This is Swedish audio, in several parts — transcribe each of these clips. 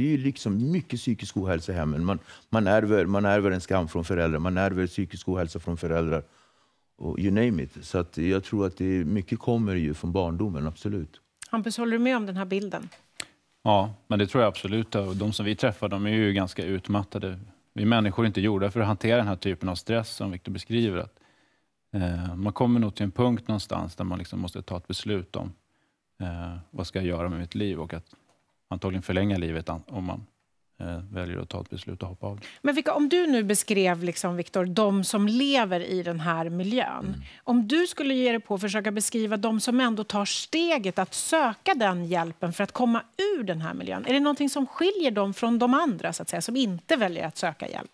Det är ju liksom mycket psykisk ohälsa i hemmen. Man, man, ärver, man ärver en skam från föräldrar, man ärver psykisk ohälsa från föräldrar. Och you name it. Så att jag tror att det mycket kommer ju från barndomen, absolut. Hampus, håller du med om den här bilden? Ja, men det tror jag absolut. De som vi träffar de är ju ganska utmattade. Vi människor är inte gjorda för att hantera den här typen av stress som Victor beskriver. Att, eh, man kommer nog till en punkt någonstans där man liksom måste ta ett beslut om eh, vad ska jag göra med mitt liv och att antagligen förlänga livet om man eh, väljer att ta ett beslut och hoppa av. Men vilka, om du nu beskrev, liksom, Viktor, de som lever i den här miljön. Mm. Om du skulle ge dig på att försöka beskriva de som ändå tar steget att söka den hjälpen för att komma ur den här miljön. Är det någonting som skiljer dem från de andra, så att säga, som inte väljer att söka hjälp?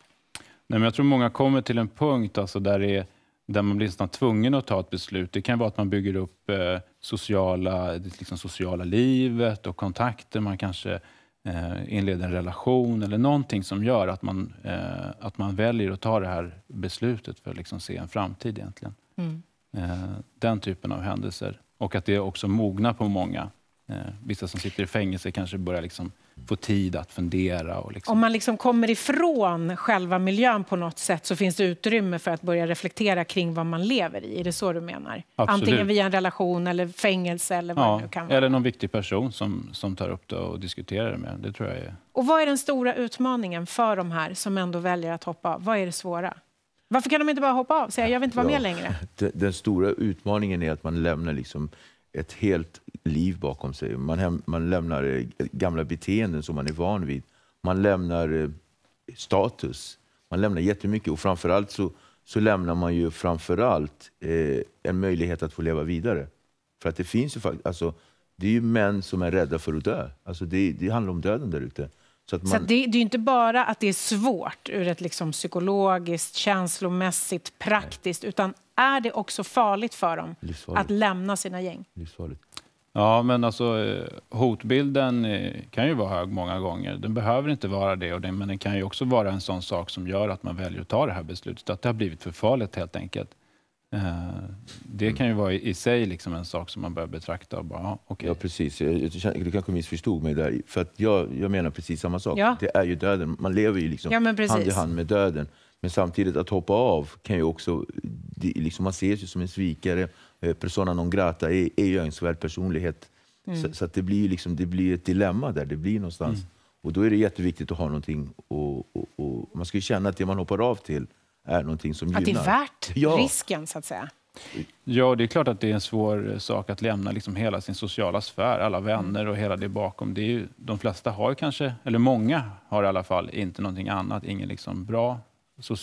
Nej, men jag tror många kommer till en punkt alltså, där det är där man blir nästan tvungen att ta ett beslut. Det kan vara att man bygger upp eh, sociala, det liksom sociala livet och kontakter. Man kanske eh, inleder en relation eller någonting som gör att man, eh, att man väljer att ta det här beslutet för att liksom se en framtid. egentligen. Mm. Eh, den typen av händelser. Och att det också mognar på många. Eh, vissa som sitter i fängelse kanske börjar liksom få tid att fundera. Och liksom. Om man liksom kommer ifrån själva miljön på något sätt så finns det utrymme för att börja reflektera kring vad man lever i. Är det så du menar? Absolut. Antingen via en relation eller fängelse eller vad ja, det kan vara. Eller någon viktig person som, som tar upp det och diskuterar det med. Det tror jag är. Och vad är den stora utmaningen för de här som ändå väljer att hoppa av? Vad är det svåra? Varför kan de inte bara hoppa av och säga jag vill inte vara ja, med längre? Den, den stora utmaningen är att man lämnar liksom ett helt liv bakom sig. Man, hem, man lämnar eh, gamla beteenden som man är van vid. Man lämnar eh, status. Man lämnar jättemycket och framförallt så, så lämnar man ju framförallt eh, en möjlighet att få leva vidare. För att det finns ju faktiskt, alltså, det är ju män som är rädda för att dö. Alltså det, det handlar om döden där ute. Så, man... så det, det, är inte bara att det är svårt ur ett liksom psykologiskt, känslomässigt, praktiskt, Nej. utan är det också farligt för dem Livsfarligt. att lämna sina gäng? Livsfarligt. Ja, men alltså, eh, hotbilden eh, kan ju vara hög många gånger. Den behöver inte vara det, och det, men den kan ju också vara en sån sak som gör att man väljer att ta det här beslutet, att det har blivit för farligt helt enkelt. Eh, det kan ju vara i sig liksom en sak som man bör betrakta. Och bara, okay. Ja, precis. Du kanske missförstod mig där. För att jag, jag menar precis samma sak. Ja. Det är ju döden. Man lever ju liksom ja, hand i hand med döden. Men samtidigt att hoppa av kan ju också, det, liksom man ses ju som en svikare. Eh, persona non grata är, är ju önskvärd personlighet. Mm. Så, så, att det, blir liksom, det blir ett dilemma där. Det blir någonstans. Mm. Och då är det jätteviktigt att ha någonting. Och, och, och, man ska ju känna att det man hoppar av till är någonting som gynnar. Att det är värt ja. risken så att säga. Ja, det är klart att det är en svår eh, sak att lämna liksom hela sin sociala sfär, alla vänner och hela det bakom. Det är ju, de flesta har kanske, eller många har i alla fall, inte någonting annat, ingen liksom bra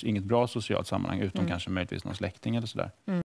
inget bra socialt sammanhang utom mm. kanske möjligtvis någon släkting eller sådär. Mm.